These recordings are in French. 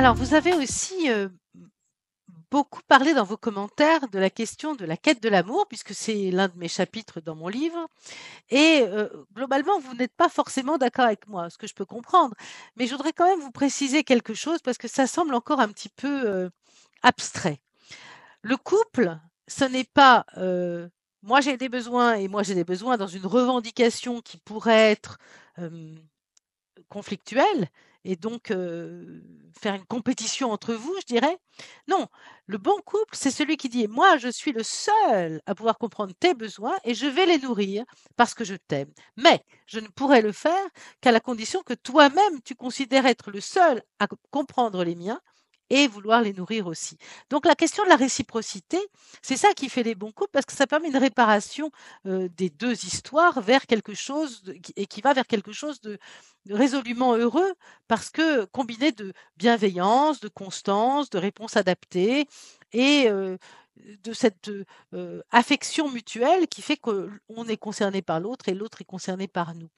Alors, vous avez aussi euh, beaucoup parlé dans vos commentaires de la question de la quête de l'amour, puisque c'est l'un de mes chapitres dans mon livre. Et euh, globalement, vous n'êtes pas forcément d'accord avec moi, ce que je peux comprendre. Mais je voudrais quand même vous préciser quelque chose, parce que ça semble encore un petit peu euh, abstrait. Le couple, ce n'est pas moi j'ai des besoins et moi j'ai des besoins dans une revendication qui pourrait être conflictuel et donc faire une compétition entre vous, je dirais. Non, le bon couple, c'est celui qui dit, moi, je suis le seul à pouvoir comprendre tes besoins et je vais les nourrir parce que je t'aime. Mais je ne pourrais le faire qu'à la condition que toi-même, tu considères être le seul à comprendre les miens et vouloir les nourrir aussi. Donc la question de la réciprocité, c'est ça qui fait les bons coups, parce que ça permet une réparation des deux histoires vers quelque chose et qui va vers quelque chose de, résolument heureux parce que combiné de bienveillance, de constance, de réponses adaptées et de cette affection mutuelle qui fait qu'on est concerné par l'autre et l'autre est concerné par nous.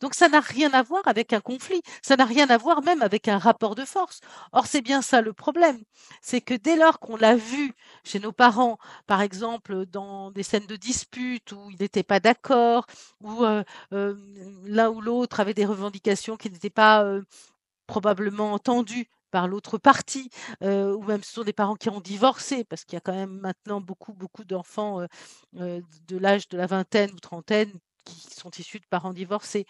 Donc ça n'a rien à voir avec un conflit, ça n'a rien à voir même avec un rapport de force. Or c'est bien ça le problème, c'est que dès lors qu'on l'a vu chez nos parents, par exemple dans des scènes de dispute où ils n'étaient pas d'accord, ou l'un ou l'autre avait des revendications qui n'étaient pas probablement entendues par l'autre partie, même ce sont des parents qui ont divorcé, parce qu'il y a quand même maintenant beaucoup, beaucoup d'enfants euh, euh, de l'âge de la vingtaine ou trentaine qui sont issus de parents divorcés.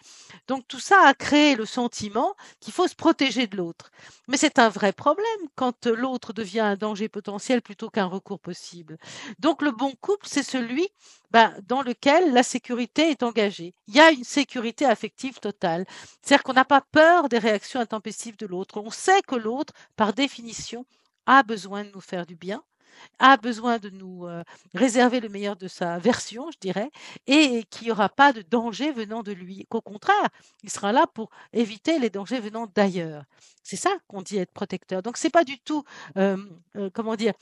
Donc tout ça a créé le sentiment qu'il faut se protéger de l'autre. Mais c'est un vrai problème quand euh, l'autre devient un danger potentiel plutôt qu'un recours possible. Donc le bon couple, c'est celui bah, dans lequel la sécurité est engagée. Il y a une sécurité affective totale. C'est-à-dire qu'on n'a pas peur des réactions intempestives de l'autre. On sait que l'autre, par définition, a besoin de nous faire du bien, a besoin de nous euh, réserver le meilleur de sa version, je dirais, et qu'il n'y aura pas de danger venant de lui, qu'au contraire, il sera là pour éviter les dangers venant d'ailleurs. C'est ça qu'on dit être protecteur. Donc c'est pas du tout, euh, euh, comment dire,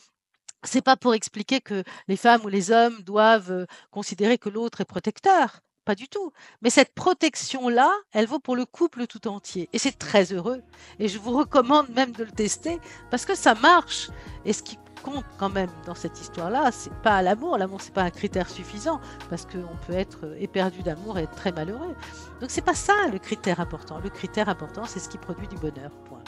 c'est pas pour expliquer que les femmes ou les hommes doivent considérer que l'autre est protecteur. Pas du tout. Mais cette protection-là, elle vaut pour le couple tout entier. Et c'est très heureux. Et je vous recommande même de le tester parce que ça marche. Et ce qui compte quand même dans cette histoire-là, c'est pas l'amour. L'amour, c'est pas un critère suffisant parce qu'on peut être euh, éperdu d'amour et être très malheureux. Donc c'est pas ça le critère important. Le critère important, c'est ce qui produit du bonheur. Point.